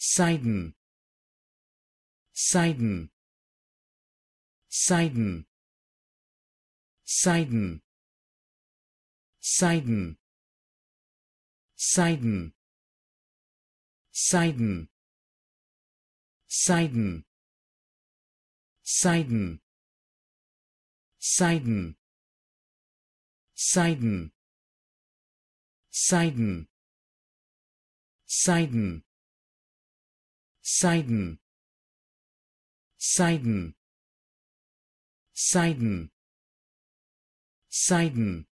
Seiden Seiden Seiden Seiden Seiden Seiden Seiden Seiden Seiden Seiden Seiden Seiden Seiden Seiden Seiden Seiden Seiden